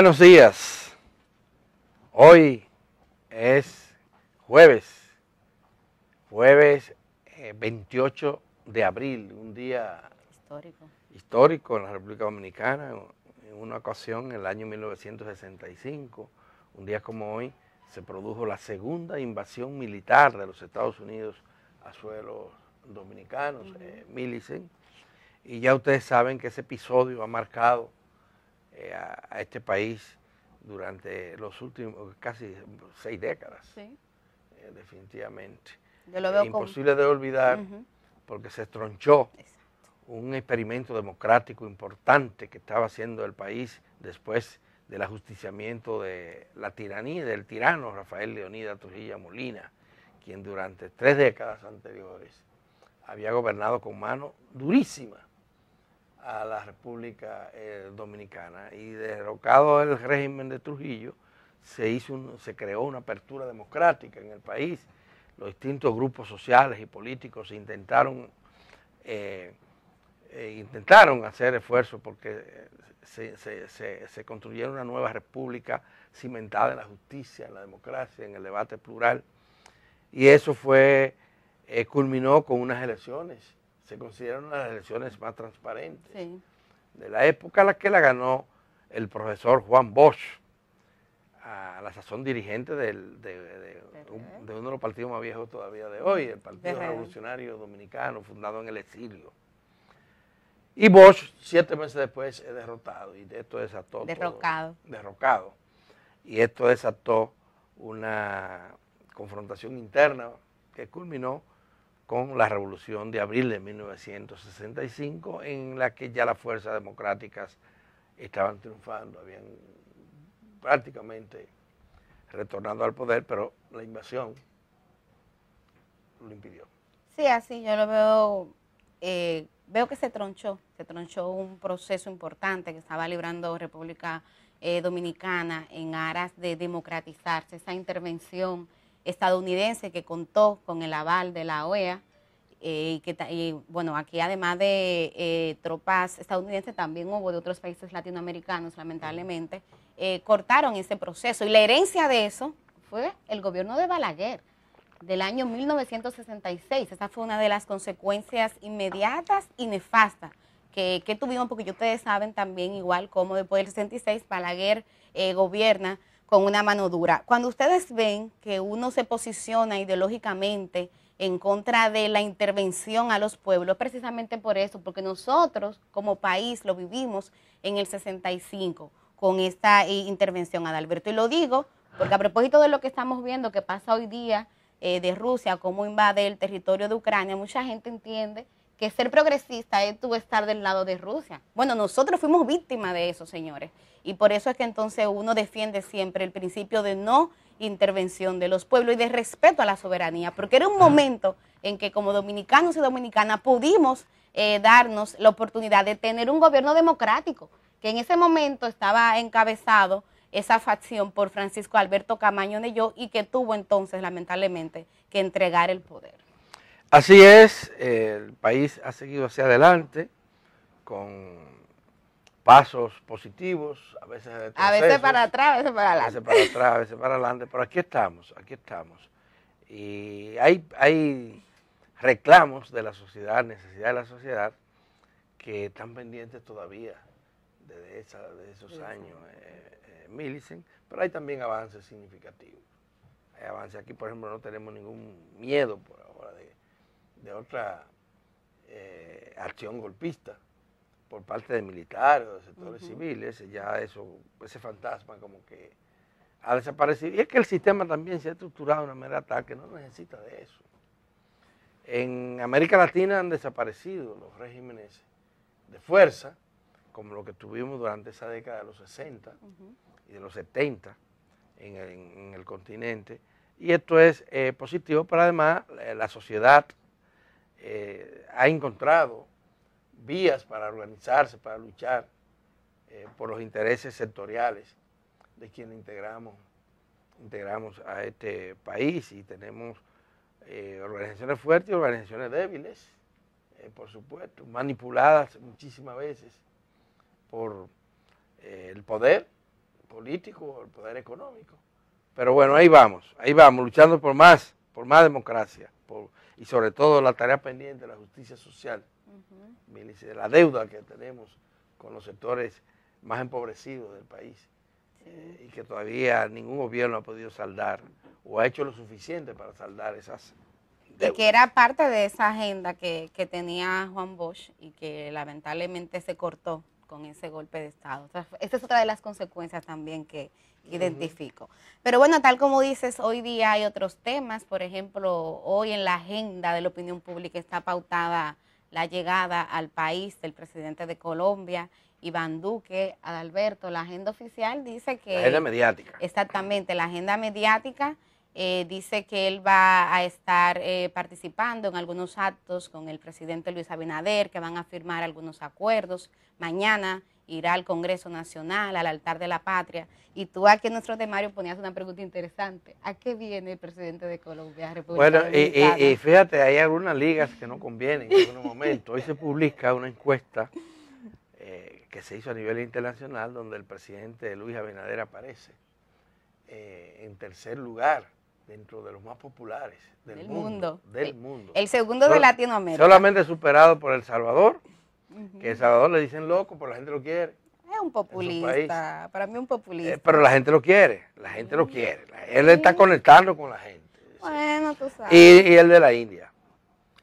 Buenos días. Hoy es jueves, jueves 28 eh, de abril, un día histórico. histórico en la República Dominicana, en una ocasión en el año 1965, un día como hoy, se produjo la segunda invasión militar de los Estados Unidos a suelos dominicanos, eh, Millicent, y ya ustedes saben que ese episodio ha marcado eh, a, este país durante los últimos casi seis décadas, eh, definitivamente. Es imposible de olvidar porque se tronchó un experimento democrático importante que estaba haciendo el país después del ajusticiamiento de la tiranía del tirano Rafael Leonida Trujillo Molina, quien durante tres décadas anteriores había gobernado con mano durísima a la República eh, Dominicana y derrocado el régimen de Trujillo, se, hizo se creó una apertura democrática en el país. Los distintos grupos sociales y políticos intentaron, eh, eh, intentaron hacer esfuerzos porque se, se, una nueva república cimentada en la justicia, en la democracia, en el debate plural. Y eso fue, culminó con unas elecciones se consideran las elecciones más transparentes. De la época a la que la ganó el profesor Juan Bosch, a la sazón dirigente de, uno de los partidos más viejos todavía de hoy, el Partido Revolucionario Dominicano, fundado en el exilio. Y Bosch, siete meses después, es derrotado. Y esto desató. derrocado. Y esto desató una confrontación interna que culminó con la Revolución de Abril de 1965, en la que ya las fuerzas democráticas estaban triunfando, habían prácticamente retornado al poder, pero la invasión lo impidió. Sí, así yo lo veo, eh, veo que se tronchó, se tronchó un proceso importante que estaba librando República eh, Dominicana en aras de democratizarse, esa intervención estadounidense que contó con el aval de la OEA. Eh, y, que, bueno, aquí además de eh, tropas estadounidenses, también hubo de otros países latinoamericanos, lamentablemente, eh, cortaron ese proceso. Y la herencia de eso fue el gobierno de Balaguer del año 1966. Esa fue una de las consecuencias inmediatas y nefastas que, tuvimos, porque ustedes saben también igual como después del 66 Balaguer gobierna con una mano dura. Cuando ustedes ven que uno se posiciona ideológicamente en contra de la intervención a los pueblos, precisamente por eso, porque nosotros como país lo vivimos en el 65 con esta eh, intervención, a Adalberto. Y lo digo porque a propósito de lo que estamos viendo que pasa hoy día eh, de Rusia, cómo invade el territorio de Ucrania, mucha gente entiende que ser progresista es tú estar del lado de Rusia. Bueno, nosotros fuimos víctimas de eso, señores. Y por eso es que entonces uno defiende siempre el principio de no intervención de los pueblos y de respeto a la soberanía, porque era un momento en que como dominicanos y dominicanas pudimos eh, darnos la oportunidad de tener un gobierno democrático, que en ese momento estaba encabezado esa facción por Francisco Alberto Camaño de yo y que tuvo entonces lamentablemente que entregar el poder. Así es, el país ha seguido hacia adelante con pasos positivos, a veces A veces para atrás, a veces para adelante. A para atrás, a veces para adelante, pero aquí estamos, aquí estamos. Y hay, hay reclamos de la sociedad, necesidad de la sociedad, que están pendientes todavía de, esos años, eh, eh, Millicent, pero hay también avances significativos. Hay avances aquí, por ejemplo, no tenemos ningún miedo por ahora de de otra eh, acción golpista por parte de militares, de sectores civiles, ya eso, ese fantasma como que ha desaparecido. Y es que el sistema también se ha estructurado de una manera tal que no necesita de eso. En América Latina han desaparecido los regímenes de fuerza, como lo que tuvimos durante esa década de los 60 y de los 70 en, el continente. Y esto es eh, positivo, pero además eh, la sociedad eh, ha encontrado vías para organizarse, para luchar eh, por los intereses sectoriales de quienes integramos, integramos a este país y tenemos eh, organizaciones fuertes y organizaciones débiles, por supuesto, manipuladas muchísimas veces por el poder político o el poder económico. Pero bueno, ahí vamos, ahí vamos, luchando por más, por más democracia, por y sobre todo la tarea pendiente de la justicia social, la deuda que tenemos con los sectores más empobrecidos del país eh, y que todavía ningún gobierno ha podido saldar o ha hecho lo suficiente para saldar esas Y que era parte de esa agenda que tenía Juan Bosch y que lamentablemente se cortó con ese golpe de Estado. Esta es otra de las consecuencias también que identifico. Pero bueno, tal como dices, hoy día hay otros temas. Por ejemplo, hoy en la agenda de la opinión pública está pautada la llegada al país del presidente de Colombia Iván Duque, Adalberto, la agenda oficial dice que... La mediática. Exactamente, la agenda mediática eh, dice que él va a estar eh, participando en algunos actos con el presidente Luis Abinader, que van a firmar algunos acuerdos. Mañana irá al Congreso Nacional, al altar de la patria. Y tú aquí en nuestro temario ponías una pregunta interesante. ¿A qué viene el presidente de Colombia, República Bueno, y, fíjate, hay algunas ligas que no convienen en algunos momento, Hoy se publica una encuesta eh, que se hizo a nivel internacional donde el presidente Luis Abinader aparece en tercer lugar dentro de los más populares del, mundo, Del mundo. El segundo de Latinoamérica. Solamente superado por El Salvador, que El Salvador le dicen loco, pero la gente lo quiere. Es un populista, para mí un populista. Eh, pero la gente lo quiere, la gente lo quiere. Él está conectando con la gente. Bueno, tú sabes. Y, el de la India.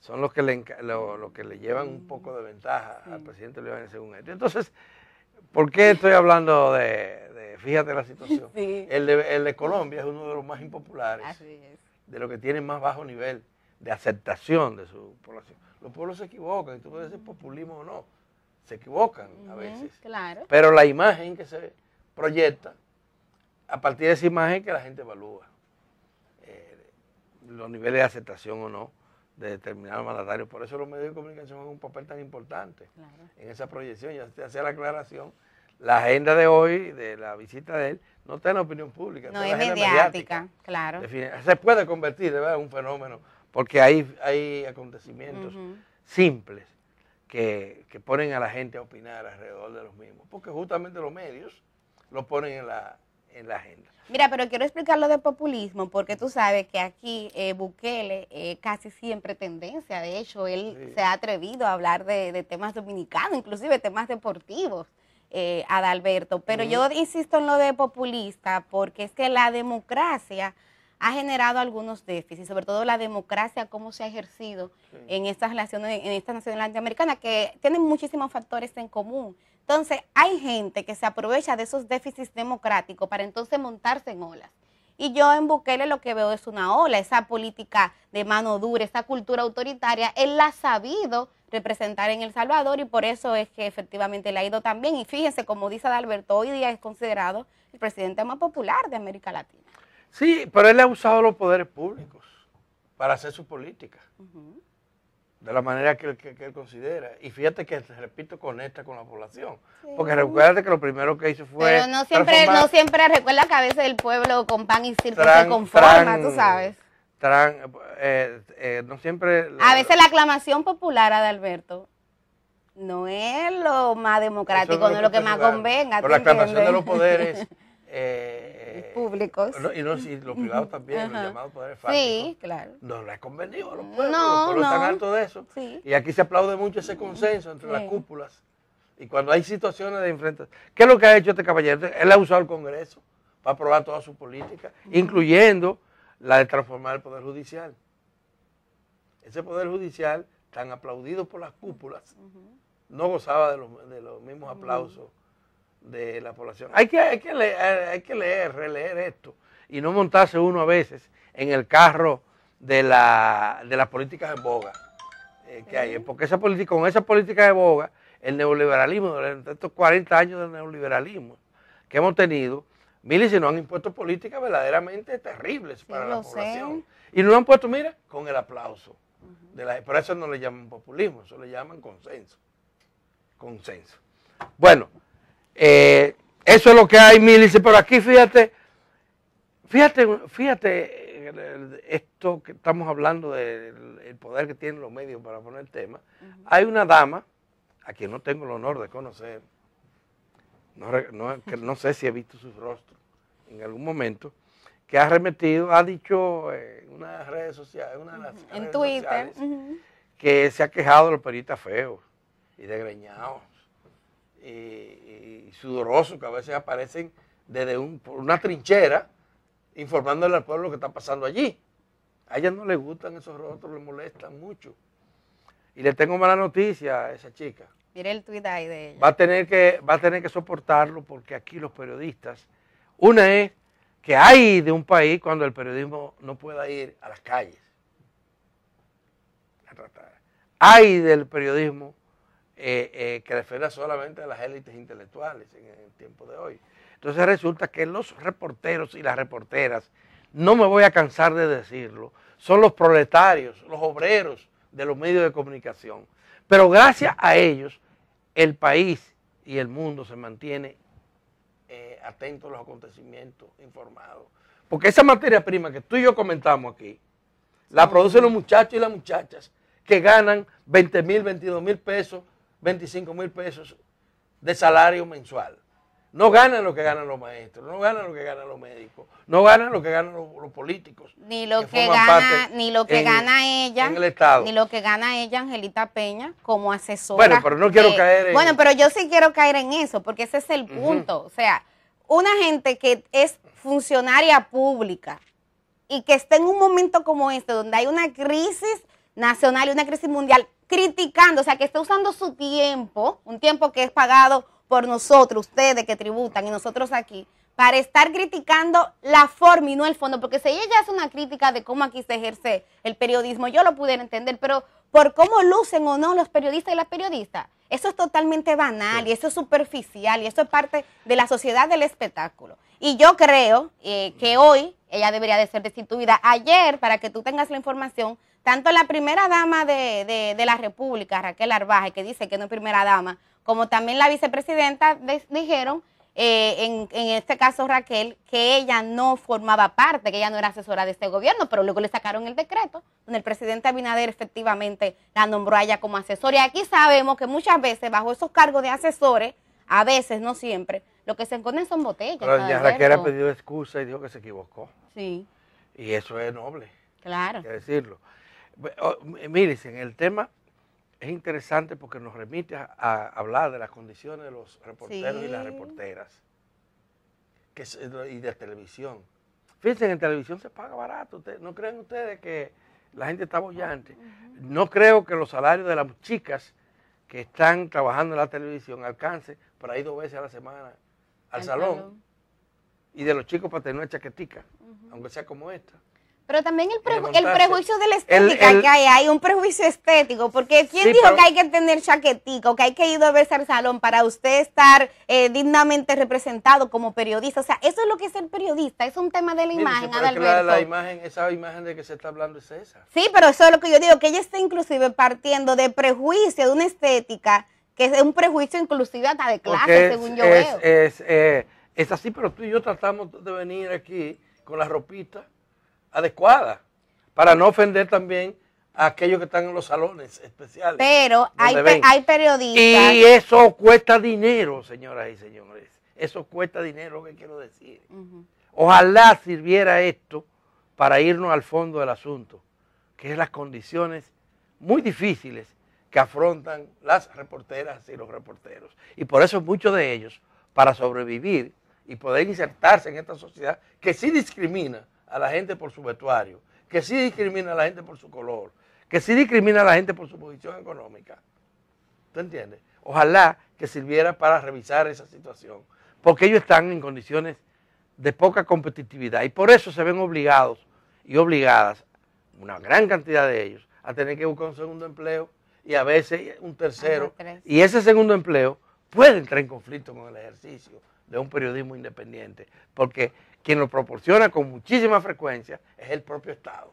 Son los que le, lo, que le llevan un poco de ventaja al presidente León según Entonces, ¿por qué estoy hablando de, Fíjate la situación. El, de, Colombia es uno de los más impopulares, de los que tienen más bajo nivel de aceptación de su población. Los pueblos se equivocan, y tú puedes decir mm. populismo o no, se equivocan a veces. Pero la imagen que se proyecta, a partir de esa imagen que la gente evalúa, eh, los niveles de aceptación o no de determinados mandatarios. Por eso los medios de comunicación son un papel tan importante en esa proyección. Ya se hace la aclaración la agenda de hoy, de la visita de él, no está en la opinión pública. No es mediática, claro. Se puede convertir, ¿verdad? En un fenómeno, porque hay, hay acontecimientos simples que, ponen a la gente a opinar alrededor de los mismos, porque justamente los medios lo ponen en la, en la agenda. Mira, pero quiero explicar lo del populismo, porque tú sabes que aquí eh, Bukele eh, casi siempre tendencia, de hecho, él se ha atrevido a hablar de, de temas dominicanos, inclusive temas deportivos eh, Adalberto. Pero yo insisto en lo de populista porque es que la democracia ha generado algunos déficits, sobre todo la democracia, cómo se ha ejercido en estas naciones, en estas naciones latinoamericanas, que tienen muchísimos factores en común. Entonces, hay gente que se aprovecha de esos déficits democráticos para entonces montarse en olas. Y yo en Bukele lo que veo es una ola, esa política de mano dura, esa cultura autoritaria, él la ha sabido representar en El Salvador y por eso es que efectivamente le ha ido también Y fíjense, como dice Adalberto, hoy día es considerado el presidente más popular de América Latina. Sí, pero él ha usado los poderes públicos para hacer su política, de la manera que, él considera. Y fíjate que, repito, conecta con la población. Porque recuérdate que lo primero que hizo fue... Pero no siempre, no siempre recuerda que a veces el pueblo con pan y circo se conforma, tú sabes. Eh, eh, no siempre... a veces la aclamación popular, Alberto no es lo más democrático, no, es lo que más convenga. Pero la aclamación de los poderes... Eh, públicos. y, los, privados también, los llamados poderes fácticos, Sí, claro. No ha convenido a los pueblos, no, los pueblos no. están de eso. Y aquí se aplaude mucho ese consenso entre las cúpulas. Y cuando hay situaciones de enfrentamiento, ¿qué es lo que ha hecho este caballero? Él ha usado el Congreso para aprobar toda su política, incluyendo la de transformar el Poder Judicial. Ese Poder Judicial, tan aplaudido por las cúpulas, no gozaba de los, mismos aplausos de la población. Hay que, hay, que leer, hay que leer, releer esto y no montarse uno a veces en el carro de, la, de las políticas de boga eh, que hay. Porque esa política, con esa política de boga, el neoliberalismo, durante estos 40 años de neoliberalismo que hemos tenido, Miles no han impuesto políticas verdaderamente terribles para la población. Y no lo han puesto, mira, con el aplauso. de las por no le llaman populismo, eso le llaman consenso. Consenso. Bueno, eh, eso es lo que hay, Miles. Pero aquí, fíjate, fíjate, fíjate eh, esto que estamos hablando del poder que tienen los medios para poner el tema. Hay una dama, a quien no tengo el honor de conocer, no, que no sé si he visto su rostro en algún momento, que ha remetido, ha dicho en una red social, en, una de las Twitter, que se ha quejado de los peritas feos y desgreñados y, y sudorosos que a veces aparecen desde por una trinchera informándole al pueblo lo que está pasando allí. A ella no le gustan esos rostros, le molestan mucho. Y le tengo mala noticia a esa chica. Va a, tener que, va a tener que soportarlo porque aquí los periodistas, una es que hay de un país cuando el periodismo no pueda ir a las calles Hay del periodismo eh, eh, que refiere solamente a las élites intelectuales en el tiempo de hoy. Entonces resulta que los reporteros y las reporteras, no me voy a cansar de decirlo, son los proletarios, los obreros de los medios de comunicación. Pero gracias a ellos el país y el mundo se mantiene atentos eh, atento a los acontecimientos, informados. Porque esa materia prima que tú y yo comentamos aquí, la producen los muchachos y las muchachas que ganan 20 mil, 22 mil pesos, 25 mil pesos de salario mensual. No ganan lo que ganan los maestros, no ganan lo que ganan los médicos, no ganan lo que ganan los, políticos. Ni lo que, gana, ni lo que gana ella, ni lo que gana ella, Angelita Peña, como asesora. Bueno, pero no quiero caer en Bueno, pero yo sí quiero caer en eso, porque ese es el punto. O sea, una gente que es funcionaria pública y que está en un momento como este, donde hay una crisis nacional y una crisis mundial, criticando, o sea, que está usando su tiempo, un tiempo que es pagado por nosotros, ustedes que tributan y nosotros aquí, para estar criticando la forma y no el fondo, porque si ella hace una crítica de cómo aquí se ejerce el periodismo, yo lo pudiera entender, pero por cómo lucen o no los periodistas y las periodistas, eso es totalmente banal y eso es superficial y eso es parte de la sociedad del espectáculo. Y yo creo eh, que hoy ella debería de ser destituida. Ayer, para que tú tengas la información, tanto la primera dama de, de la República, Raquel Arbaje, que dice que no es primera dama, como también la vicepresidenta dijeron, eh, en, este caso Raquel, que ella no formaba parte, que ella no era asesora de este gobierno, pero luego le sacaron el decreto donde el presidente Abinader efectivamente la nombró a ella como asesora. Y aquí sabemos que muchas veces bajo esos cargos de asesores, a veces, no siempre, lo que se encuentran son botellas. Pero Raquel ha pedido excusa y dijo que se equivocó. Sí. Y eso es noble. Claro. Hay que decirlo. Oh, Mírense, en el tema es interesante porque nos remite a, hablar de las condiciones de los reporteros y las reporteras y de televisión. Fíjense, en televisión se paga barato. ¿No creen ustedes que la gente está bollante? No creo que los salarios de las chicas que están trabajando en la televisión alcance para ir dos veces a la semana al salón. y de los chicos para tener una chaquetica, aunque sea como esta. Pero también el, el prejuicio de la estética que hay, hay un prejuicio estético, porque ¿quién dijo que hay que tener chaquetico, que hay que ir a verse al salón para usted estar eh, dignamente representado como periodista? O sea, eso es lo que es el periodista, es un tema de la imagen, Adalberto. La, imagen, esa imagen de que se está hablando es esa. Sí, pero eso es lo que yo digo, que ella está inclusive partiendo de prejuicio, de una estética, que es un prejuicio inclusive hasta de clase, según yo veo. Eh, es así, pero tú y yo tratamos de venir aquí con la ropita adecuada para no ofender también a aquellos que están en los salones especiales. Pero hay, periodistas. Y eso cuesta dinero, señoras y señores. Eso cuesta dinero, lo que quiero decir. Ojalá sirviera esto para irnos al fondo del asunto, que es las condiciones muy difíciles que afrontan las reporteras y los reporteros. Y por eso muchos de ellos, para sobrevivir y poder insertarse en esta sociedad que sí discrimina a la gente por su vestuario, que sí discrimina a la gente por su color, que sí discrimina a la gente por su posición económica. ¿Tú entiende? Ojalá que sirviera para revisar esa situación, porque ellos están en condiciones de poca competitividad y por eso se ven obligados y obligadas, una gran cantidad de ellos, a tener que buscar un segundo empleo y a veces un tercero. y ese segundo empleo puede entrar en conflicto con el ejercicio de un periodismo independiente, porque quien lo proporciona con muchísima frecuencia es el propio Estado.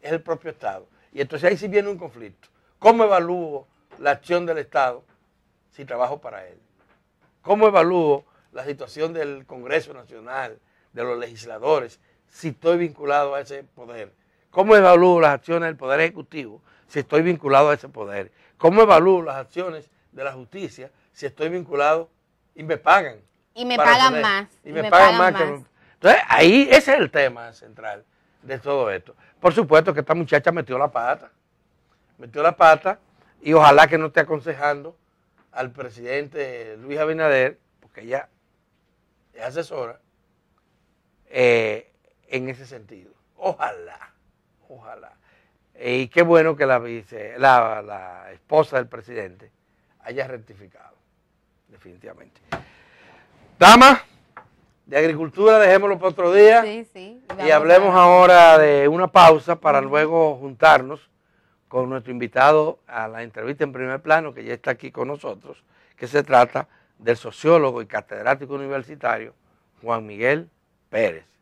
Es el propio Estado. Y entonces ahí sí viene un conflicto. ¿Cómo evalúo la acción del Estado si trabajo para él? ¿Cómo evalúo la situación del Congreso Nacional, de los legisladores, si estoy vinculado a ese poder? ¿Cómo evalúo las acciones del Poder Ejecutivo si estoy vinculado a ese poder? ¿Cómo evalúo las acciones de la justicia si estoy vinculado y me pagan? Y me pagan más. Y, me, pagan, más, más. Que entonces, ahí ese es el tema central de todo esto. Por supuesto que esta muchacha metió la pata, metió la pata y ojalá que no esté aconsejando al presidente Luis Abinader, porque ella es asesora, eh, en ese sentido. Ojalá, ojalá. Y qué bueno que la, esposa del presidente haya rectificado, definitivamente. Dama de agricultura dejémoslo para otro día. y hablemos ahora de una pausa para luego juntarnos con nuestro invitado a la entrevista en primer plano, que ya está aquí con nosotros, que se trata del sociólogo y catedrático universitario Juan Miguel Pérez.